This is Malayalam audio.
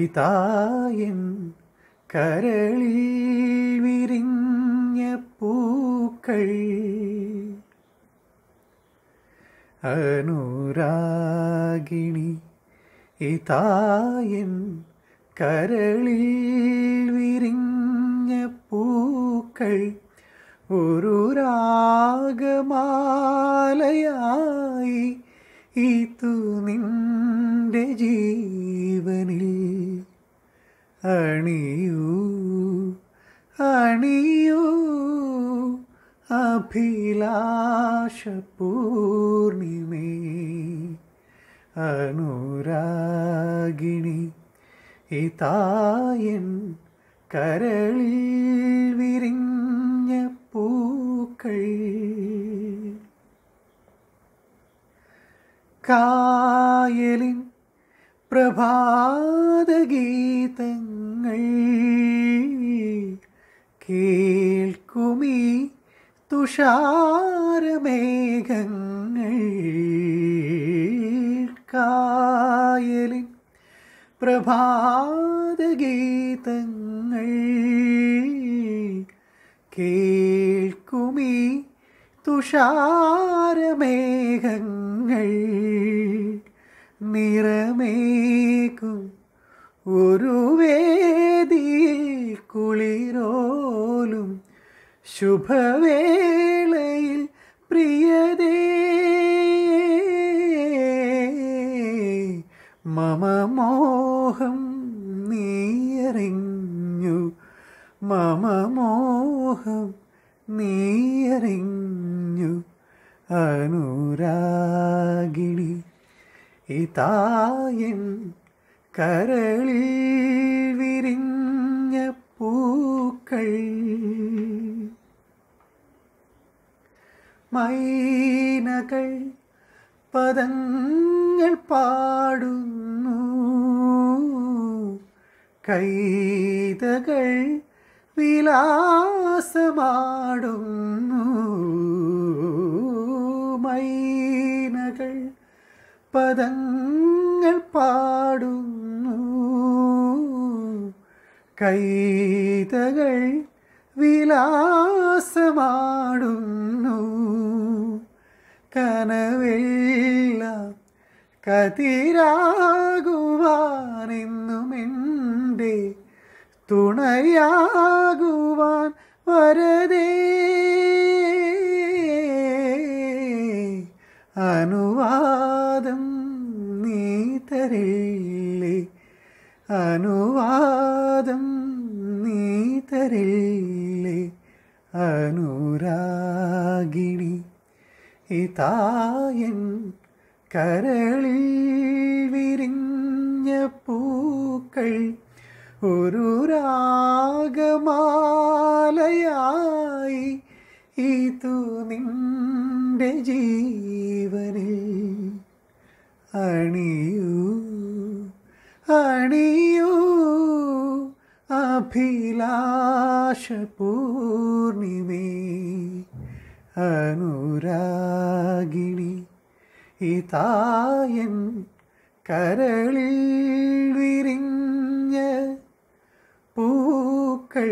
ഇതായൻ കരളിൽ വിരിഞ്ഞ പൂക്കൾ അനുരാഗിണി ഇതായൻ കരളിൽ വിരിഞ്ഞ പൂക്കൾ ഒരു രാഗമാലയായി ഇതു നിന്റെ ജീവന അണിയൂ അണിയൂ അഭിലാഷപൂർണിമേ അനുരാഗിണി ഇതായൻ കരളിൽ വിരിഞ്ഞ പൂക്കൾ കായലിൻ പ്രഭാതഗീതങ്ങൾ കേൾക്കുമീ തുഷാരമേഘങ്ങൾ കായലിൻ പ്രഭാതഗീതങ്ങൾ കേൾക്കുമീ തുഷാരമേഘങ്ങൾ നിറമേകും ഒരു വേദിയിൽ കുളിരോലും ശുഭവേളയിൽ പ്രിയതേ മമ മോഹം നീയറിഞ്ഞു മമ മോഹം നീയറിഞ്ഞു അനുരാഗിണി ഇതായൻ കരളിൽ വിരിഞ്ഞ പൂക്കൾ മൈനകൾ പദങ്ങൾ പാടുന്നു കൈതകൾ വിലാസമാടുന്നു പദങ്ങൾ പാടുന്നു കൈതകൾ വിലാസമാടുന്നു കനവെല്ലാം കതിരാകുവാനിന്നുമെൻ്റെ തുണയാകുവാൻ വരതേ അനുവാ അനുവാദം നീ തരില്ലേ അനുവാദം നീ തരില്ലേ അനുരാഗിണി ഇതായൻ കരളിൽ വിരിഞ്ഞ പൂക്കൾ ഒരു രാഗമാലയായി ഇതു നിന്റെ ജീവനിൽ അണിയൂ അണിയൂ അഭിലാഷ പൂർണിമേ അനുരാഗിണി ഇതായൻ കരളിൽ വിരിഞ്ഞ പൂക്കൾ